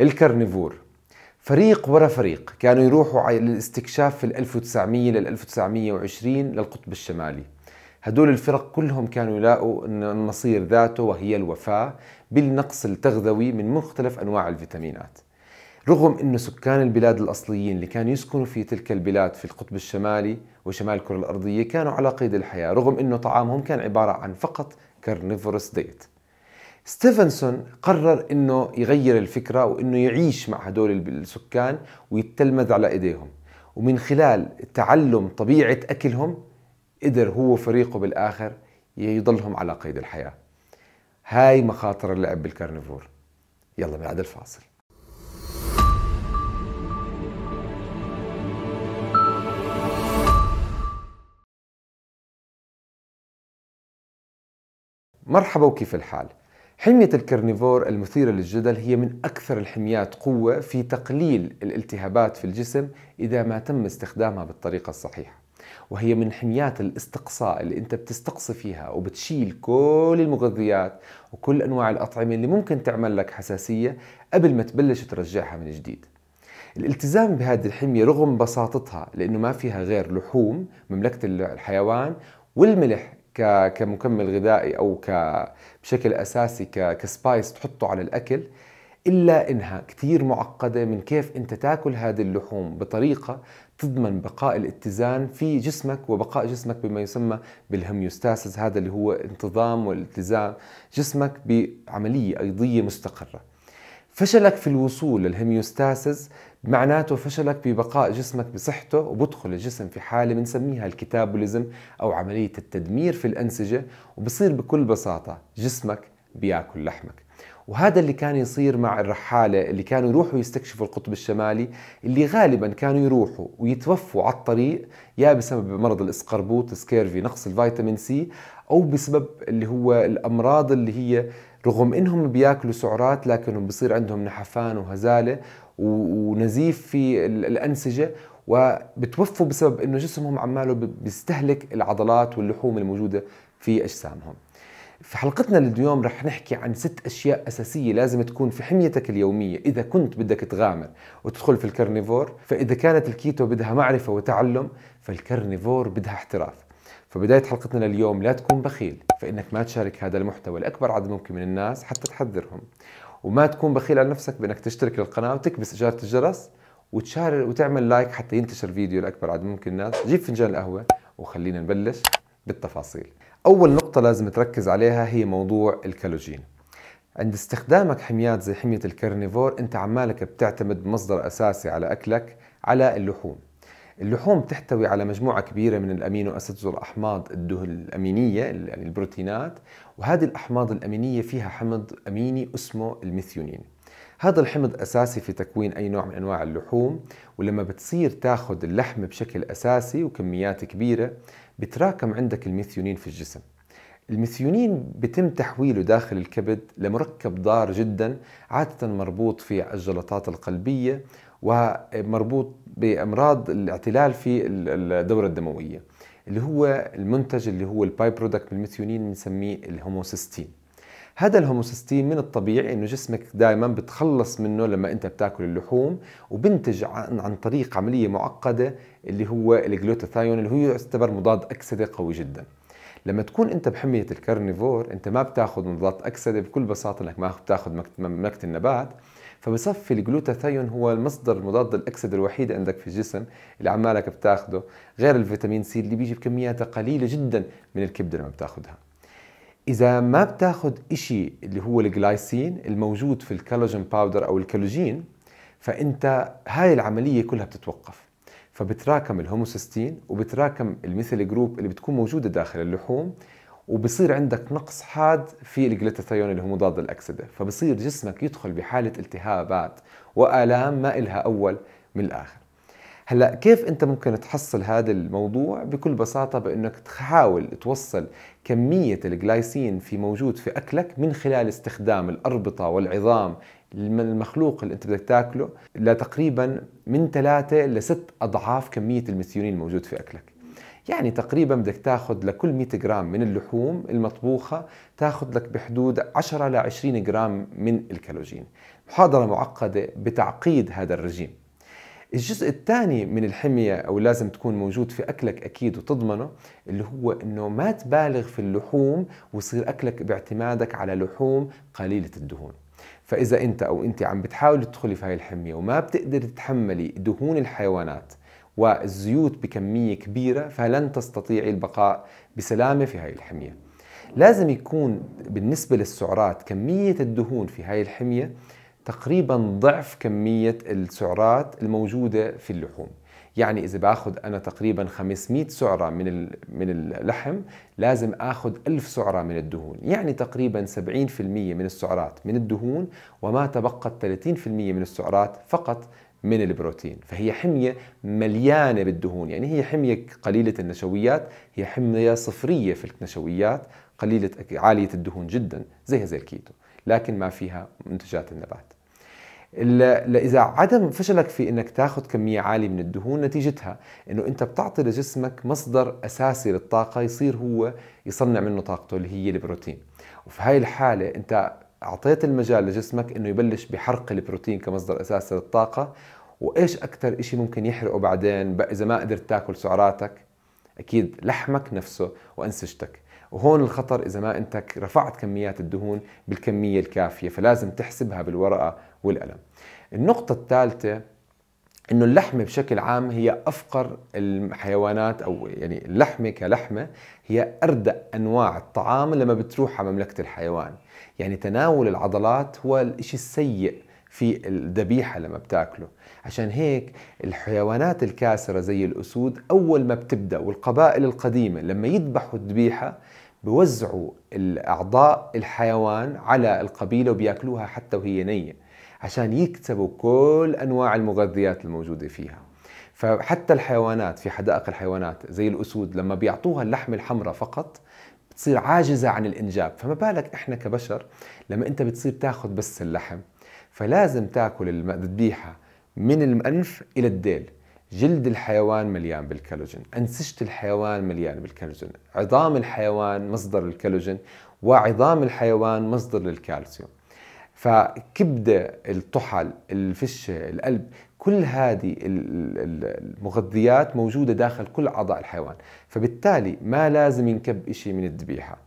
الكرنيفور فريق ورا فريق كانوا يروحوا للاستكشاف في 1900 لل 1920 للقطب الشمالي هدول الفرق كلهم كانوا يلاقوا أن المصير ذاته وهي الوفاة بالنقص التغذوي من مختلف أنواع الفيتامينات رغم أن سكان البلاد الأصليين اللي كانوا يسكنوا في تلك البلاد في القطب الشمالي وشمال الكرة الأرضية كانوا على قيد الحياة رغم أنه طعامهم كان عبارة عن فقط كارنيفورس ديت ستيفنسون قرر انه يغير الفكره وانه يعيش مع هدول السكان ويتلمذ على ايديهم ومن خلال تعلم طبيعه اكلهم قدر هو وفريقه بالاخر يضلهم على قيد الحياه هاي مخاطر اللعب بالكارنيفور يلا بعد الفاصل مرحبا وكيف الحال؟ حمية الكرنيفور المثيرة للجدل هي من أكثر الحميات قوة في تقليل الالتهابات في الجسم إذا ما تم استخدامها بالطريقة الصحيحة وهي من حميات الاستقصاء اللي انت بتستقصي فيها وبتشيل كل المغذيات وكل انواع الاطعمه اللي ممكن تعمل لك حساسيه قبل ما تبلش ترجعها من جديد. الالتزام بهذه الحميه رغم بساطتها لانه ما فيها غير لحوم مملكه الحيوان والملح كمكمل غذائي او بشكل اساسي كسبايس تحطه على الاكل الا انها كثير معقده من كيف انت تاكل هذه اللحوم بطريقه تضمن بقاء الاتزان في جسمك وبقاء جسمك بما يسمى بالهميوستاسيس هذا اللي هو انتظام والالتزام جسمك بعمليه ايضيه مستقره فشلك في الوصول للهميوستاسيس معناته فشلك ببقاء جسمك بصحته وبدخل الجسم في حالة بنسميها الكتابوليزم أو عملية التدمير في الأنسجة وبصير بكل بساطة جسمك بياكل لحمك وهذا اللي كان يصير مع الرحالة اللي كانوا يروحوا يستكشفوا القطب الشمالي اللي غالبا كانوا يروحوا ويتوفوا على الطريق يا بسبب مرض الاسقربوط سكيرفي نقص الفيتامين سي أو بسبب اللي هو الأمراض اللي هي رغم انهم بياكلوا سعرات لكنهم بصير عندهم نحفان وهزاله ونزيف في الانسجه وبتوفوا بسبب انه جسمهم عماله بيستهلك العضلات واللحوم الموجوده في اجسامهم. في حلقتنا لليوم رح نحكي عن ست اشياء اساسيه لازم تكون في حميتك اليوميه اذا كنت بدك تغامر وتدخل في الكرنيفور، فاذا كانت الكيتو بدها معرفه وتعلم فالكرنيفور بدها احتراف. فبداية حلقتنا لليوم لا تكون بخيل فإنك ما تشارك هذا المحتوى لأكبر عدد ممكن من الناس حتى تحذرهم وما تكون بخيل على نفسك بانك تشترك للقناه وتكبس اشاره الجرس وتشارك وتعمل لايك حتى ينتشر الفيديو لاكبر عدد ممكن الناس جيب فنجان القهوه وخلينا نبلش بالتفاصيل اول نقطه لازم تركز عليها هي موضوع الكالوجين عند استخدامك حميات زي حمية الكرنيفور انت عمالك بتعتمد مصدر اساسي على اكلك على اللحوم اللحوم تحتوي على مجموعة كبيرة من الأمينو أسيدز والأحماض الأمينية يعني البروتينات وهذه الأحماض الأمينية فيها حمض أميني اسمه الميثيونين هذا الحمض أساسي في تكوين أي نوع من أنواع اللحوم ولما بتصير تاخذ اللحم بشكل أساسي وكميات كبيرة بتراكم عندك الميثيونين في الجسم الميثيونين بتم تحويله داخل الكبد لمركب ضار جدا عادة مربوط في الجلطات القلبية ومربوط بامراض الاعتلال في الدوره الدمويه اللي هو المنتج اللي هو الباي برودكت من الميثيونين بنسميه الهوموسيستين هذا الهوموسيستين من الطبيعي انه جسمك دائما بتخلص منه لما انت بتاكل اللحوم وبنتج عن, عن طريق عمليه معقده اللي هو الجلوتاثايون اللي هو يعتبر مضاد اكسده قوي جدا لما تكون انت بحميه الكارنيفور انت ما بتاخذ مضادات اكسده بكل بساطه انك ما بتاخذ مكت النبات فبصفي الجلوتاثيون هو المصدر المضاد الاكسده الوحيد عندك في الجسم اللي عمالك بتاخده غير الفيتامين سي اللي بيجي بكميات قليله جدا من الكبده لما بتاخذها اذا ما بتاخذ شيء اللي هو الجلايسين الموجود في الكولاجين باودر او الكالوجين فانت هاي العمليه كلها بتتوقف فبتراكم الهوموسيستين وبتراكم الميثيل جروب اللي بتكون موجوده داخل اللحوم وبصير عندك نقص حاد في الجلوتاثيون اللي هو مضاد الاكسده فبصير جسمك يدخل بحاله التهابات والام ما إلها اول من الاخر هلا كيف انت ممكن تحصل هذا الموضوع بكل بساطه بانك تحاول توصل كميه الجلايسين في موجود في اكلك من خلال استخدام الاربطه والعظام المخلوق اللي انت بدك تاكله لتقريبا من ثلاثة لست اضعاف كميه الميثيونين الموجود في اكلك يعني تقريبا بدك تاخذ لكل 100 جرام من اللحوم المطبوخه تاخذ لك بحدود 10 ل 20 جرام من الكالوجين محاضره معقده بتعقيد هذا الرجيم الجزء الثاني من الحمية أو لازم تكون موجود في أكلك أكيد وتضمنه اللي هو أنه ما تبالغ في اللحوم ويصير أكلك باعتمادك على لحوم قليلة الدهون فإذا أنت أو أنت عم بتحاول تدخلي في هاي الحمية وما بتقدر تتحملي دهون الحيوانات والزيوت بكمية كبيرة فلن تستطيعي البقاء بسلامة في هاي الحمية لازم يكون بالنسبة للسعرات كمية الدهون في هاي الحمية تقريبا ضعف كمية السعرات الموجودة في اللحوم يعني إذا باخذ أنا تقريبا 500 سعرة من من اللحم لازم آخذ 1000 سعرة من الدهون يعني تقريبا 70% من السعرات من الدهون وما تبقى 30% من السعرات فقط من البروتين فهي حمية مليانة بالدهون يعني هي حمية قليلة النشويات هي حمية صفرية في النشويات قليلة عالية الدهون جدا زيها زي الكيتو لكن ما فيها منتجات النبات إذا عدم فشلك في أنك تاخذ كمية عالية من الدهون نتيجتها أنه أنت بتعطي لجسمك مصدر أساسي للطاقة يصير هو يصنع منه طاقته اللي هي البروتين وفي هاي الحالة أنت اعطيت المجال لجسمك انه يبلش بحرق البروتين كمصدر اساسي للطاقه وايش اكثر شيء ممكن يحرقه بعدين اذا ما قدرت تاكل سعراتك اكيد لحمك نفسه وانسجتك وهون الخطر اذا ما انت رفعت كميات الدهون بالكميه الكافيه فلازم تحسبها بالورقه والقلم النقطه الثالثه انه اللحمه بشكل عام هي افقر الحيوانات او يعني اللحمه كلحمه هي اردأ انواع الطعام لما بتروح على مملكه الحيوان، يعني تناول العضلات هو الشيء السيء في الذبيحه لما بتاكله، عشان هيك الحيوانات الكاسره زي الاسود اول ما بتبدا والقبائل القديمه لما يذبحوا الذبيحه بوزعوا الاعضاء الحيوان على القبيله وبياكلوها حتى وهي نيه. عشان يكتبوا كل انواع المغذيات الموجوده فيها فحتى الحيوانات في حدائق الحيوانات زي الاسود لما بيعطوها اللحم الحمراء فقط بتصير عاجزه عن الانجاب فما بالك احنا كبشر لما انت بتصير تاخذ بس اللحم فلازم تاكل الذبيحه من الانف الى الديل جلد الحيوان مليان بالكالوجين أنسجة الحيوان مليان بالكالوجين عظام الحيوان مصدر الكالوجين وعظام الحيوان مصدر للكالسيوم فكبده الطحل الفشه القلب كل هذه المغذيات موجوده داخل كل اعضاء الحيوان فبالتالي ما لازم ينكب شيء من الذبيحه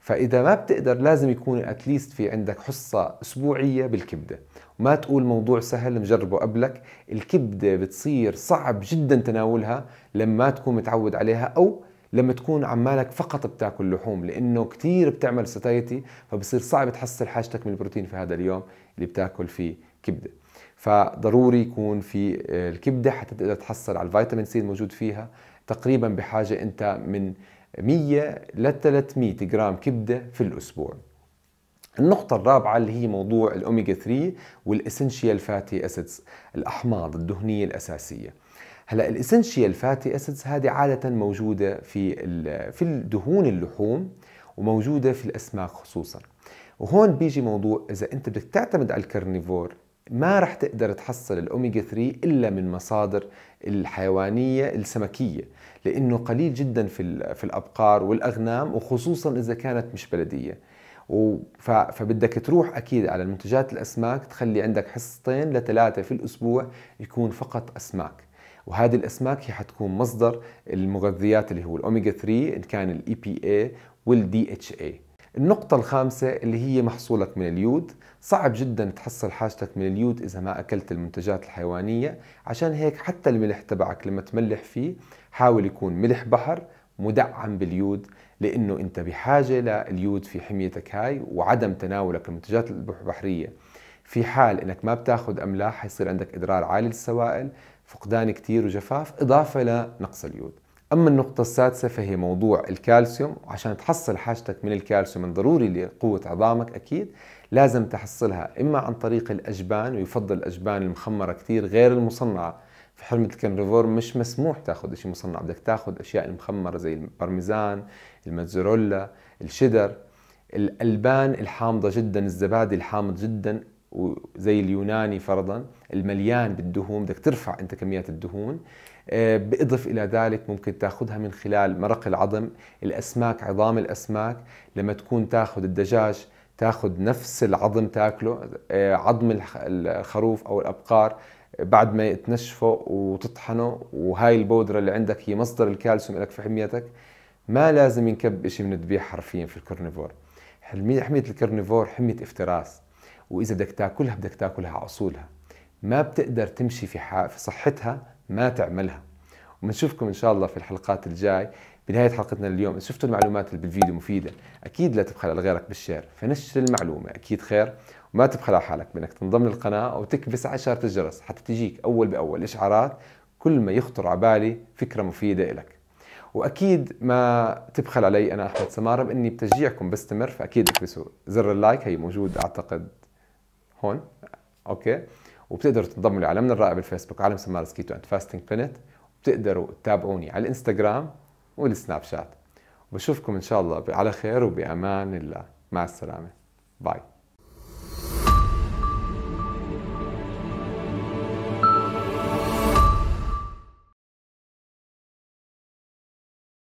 فاذا ما بتقدر لازم يكون اتليست في عندك حصه اسبوعيه بالكبده وما تقول موضوع سهل مجربه قبلك الكبده بتصير صعب جدا تناولها لما تكون متعود عليها او لما تكون عمالك فقط بتاكل لحوم لانه كثير بتعمل ستايتي فبصير صعب تحصل حاجتك من البروتين في هذا اليوم اللي بتاكل فيه كبده فضروري يكون في آه، الكبده حتى تقدر تحصل على الفيتامين سي الموجود فيها تقريبا بحاجه انت من 100 ل 300 جرام كبده في الاسبوع النقطة الرابعة اللي هي موضوع الأوميجا 3 والإسنشيال فاتي أسيدز الأحماض الدهنية الأساسية هلا الإسنشيال فاتي أسيدز هذه عادة موجودة في في الدهون اللحوم وموجودة في الأسماك خصوصا وهون بيجي موضوع إذا أنت بدك تعتمد على الكرنيفور ما رح تقدر تحصل الأوميجا 3 إلا من مصادر الحيوانية السمكية لأنه قليل جدا في, في الأبقار والأغنام وخصوصا إذا كانت مش بلدية فبدك تروح اكيد على المنتجات الاسماك تخلي عندك حصتين لثلاثه في الاسبوع يكون فقط اسماك وهذه الاسماك هي حتكون مصدر المغذيات اللي هو الاوميجا 3 ان كان الاي بي e اي والدي اتش اي النقطة الخامسة اللي هي محصولك من اليود صعب جدا تحصل حاجتك من اليود إذا ما أكلت المنتجات الحيوانية عشان هيك حتى الملح تبعك لما تملح فيه حاول يكون ملح بحر مدعم باليود لانه انت بحاجه لليود في حميتك هاي وعدم تناولك المنتجات البحريه في حال انك ما بتاخذ املاح حيصير عندك اضرار عالي للسوائل فقدان كتير وجفاف اضافه لنقص اليود اما النقطه السادسه فهي موضوع الكالسيوم وعشان تحصل حاجتك من الكالسيوم من ضروري لقوه عظامك اكيد لازم تحصلها اما عن طريق الاجبان ويفضل الاجبان المخمره كتير غير المصنعه في حرمة الكنرفور مش مسموح تاخذ شيء مصنع بدك تاخذ أشياء المخمرة زي البارميزان الموتزاريلا الشيدر الألبان الحامضة جدا الزبادي الحامض جدا وزي اليوناني فرضا المليان بالدهون بدك ترفع انت كميات الدهون آه، بإضف إلى ذلك ممكن تاخذها من خلال مرق العظم الأسماك عظام الأسماك لما تكون تاخذ الدجاج تاخذ نفس العظم تاكله آه، عظم الخروف أو الأبقار بعد ما تنشفه وتطحنه وهاي البودرة اللي عندك هي مصدر الكالسيوم لك في حميتك ما لازم ينكب شيء من الذبيح حرفيا في الكرنيفور حمية الكرنيفور حمية افتراس وإذا بدك تاكلها بدك تاكلها على أصولها ما بتقدر تمشي في, في صحتها ما تعملها وبنشوفكم إن شاء الله في الحلقات الجاي بنهاية حلقتنا لليوم إن شفتوا المعلومات اللي بالفيديو مفيدة أكيد لا تبخل على غيرك بالشير فنشر المعلومة أكيد خير وما تبخل على حالك بأنك تنضم للقناة أو تكبس على الجرس حتى تجيك أول بأول إشعارات كل ما يخطر على بالي فكرة مفيدة إلك واكيد ما تبخل علي انا احمد سماره باني بتشجيعكم بستمر فاكيد اكبسوا زر اللايك هي موجود اعتقد هون اوكي وبتقدروا تنضموا لعالمنا الرائع بالفيسبوك عالم سماره سكيتو اند فاستنج بنت وبتقدروا تتابعوني على الانستغرام والسناب شات وبشوفكم إن شاء الله على خير وبأمان الله مع السلامة باي